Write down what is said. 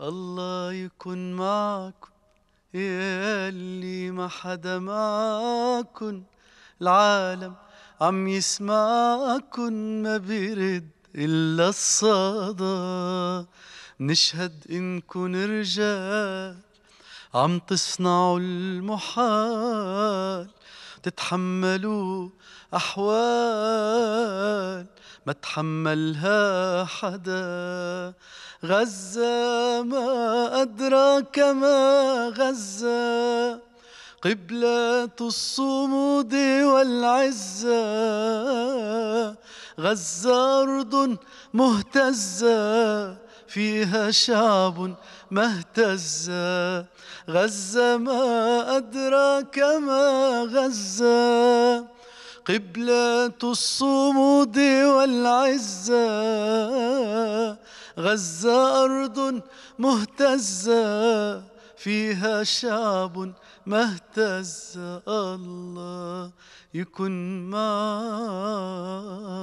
الله يكون معكم ياللي ما حدا معكن العالم عم يسمعكن ما بيرد إلا الصدى نشهد إنكن رجال عم تصنعوا المحال تتحملوا أحوال ما تحملها حدا غزة ما أدراك ما غزة قبلة الصمود والعزة غزة أرض مهتزة فيها شعب ما اهتز غزة ما أدراك ما غزة قبلة الصمود والعزة غزة أرض مهتزة فيها شعب ما اهتز الله يكن معك